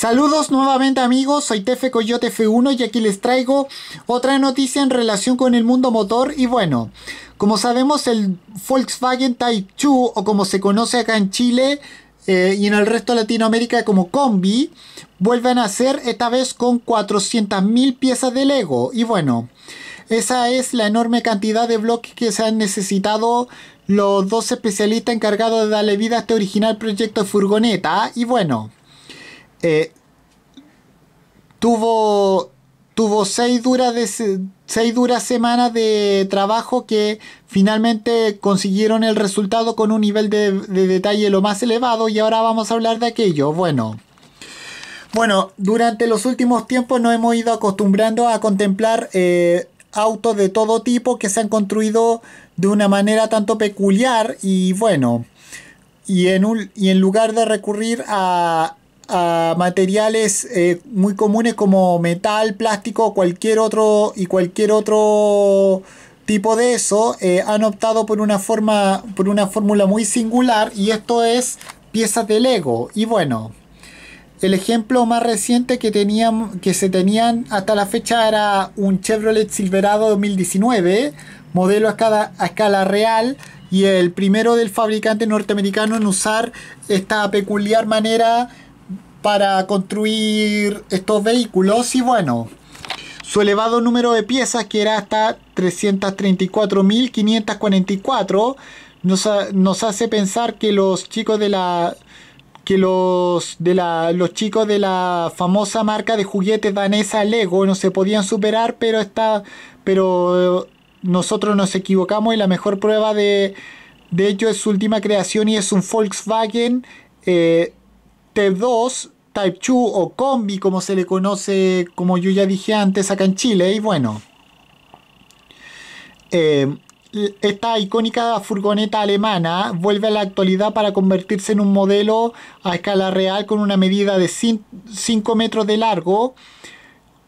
Saludos nuevamente amigos, soy Tefe Coyote F1 y aquí les traigo otra noticia en relación con el mundo motor y bueno, como sabemos el Volkswagen Type 2 o como se conoce acá en Chile eh, y en el resto de Latinoamérica como Combi, vuelven a hacer esta vez con 400.000 piezas de Lego y bueno, esa es la enorme cantidad de bloques que se han necesitado los dos especialistas encargados de darle vida a este original proyecto de furgoneta y bueno... Eh, tuvo tuvo seis duras, duras semanas de trabajo que finalmente consiguieron el resultado con un nivel de, detalle lo más elevado y ahora vamos a hablar de aquello. Bueno, bueno, durante los últimos tiempos nos hemos ido acostumbrando a contemplar eh, autos de todo tipo que se han construido de una manera tanto peculiar y bueno, y en, y en lugar de recurrir a, a materiales eh, muy comunes como metal, plástico, cualquier otro y cualquier otro tipo de eso, eh, han optado por una forma, por una fórmula muy singular y esto es piezas de Lego. Y bueno, el ejemplo más reciente que tenían, que se tenían hasta la fecha era un Chevrolet Silverado 2019, modelo a escala, a escala real y el primero del fabricante norteamericano en usar esta peculiar manera para construir estos vehículos y bueno, su elevado número de piezas, que era hasta 334.544, nos, nos, hace pensar que los chicos de la que los de la los chicos de la famosa marca de juguetes danesa Lego no se podían superar, pero está pero eh, nosotros nos equivocamos y la mejor prueba de de hecho es su última creación y es un Volkswagen eh, 2 Type 2 o combi, como se le conoce, como yo ya dije antes, acá en Chile. Y bueno, eh, esta icónica furgoneta alemana vuelve a la actualidad para convertirse en un modelo a escala real con una medida de 5 metros de largo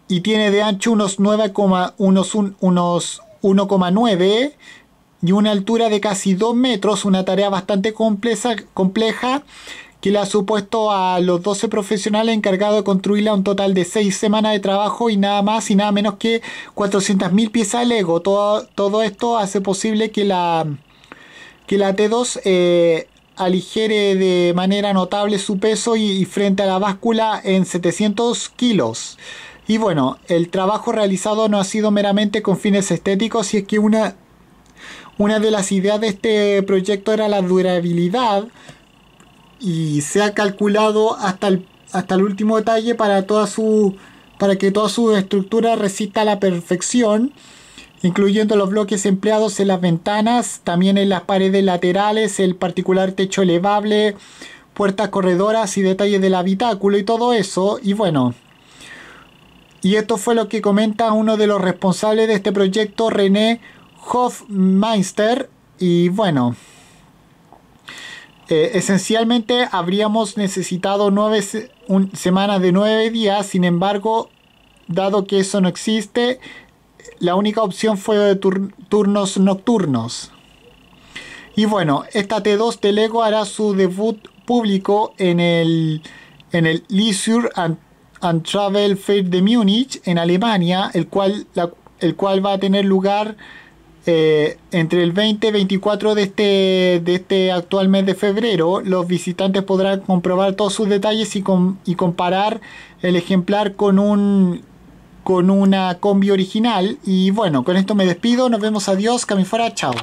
y tiene de ancho unos 91 unos, 1,9 y una altura de casi 2 metros, una tarea bastante compleja, compleja que le ha supuesto a los 12 profesionales encargados de construirla un total de 6 semanas de trabajo y nada más y nada menos que 400.000 piezas de Lego. Todo, todo esto hace posible que la, que la T2 eh, aligere de manera notable su peso y, frente a la báscula en 700 kilos. Y bueno, el trabajo realizado no ha sido meramente con fines estéticos, y es que una, una de las ideas de este proyecto era la durabilidad, y se ha calculado hasta el, hasta el último detalle para, toda su, para que toda su estructura resista a la perfección, incluyendo los bloques empleados en las ventanas, también en las paredes laterales, el particular techo elevable, puertas corredoras y detalles del habitáculo y todo eso. Y bueno, y esto fue lo que comenta uno de los responsables de este proyecto, René Hofmeister. Y bueno. Eh, esencialmente habríamos necesitado nueve semanas de nueve días, sin embargo, dado que eso no existe, la única opción fue de turnos nocturnos. Y bueno, esta T2 de Lego hará su debut público en el, en el Leisure and, Travel Fair de Múnich, en Alemania, el cual, el cual va a tener lugar eh, entre el 20 y 24 de este, de este actual mes de febrero, los visitantes podrán comprobar todos sus detalles y, comparar el ejemplar con un con una combi original. Y bueno, con esto me despido. Nos vemos. Adiós. Camifora. Chao.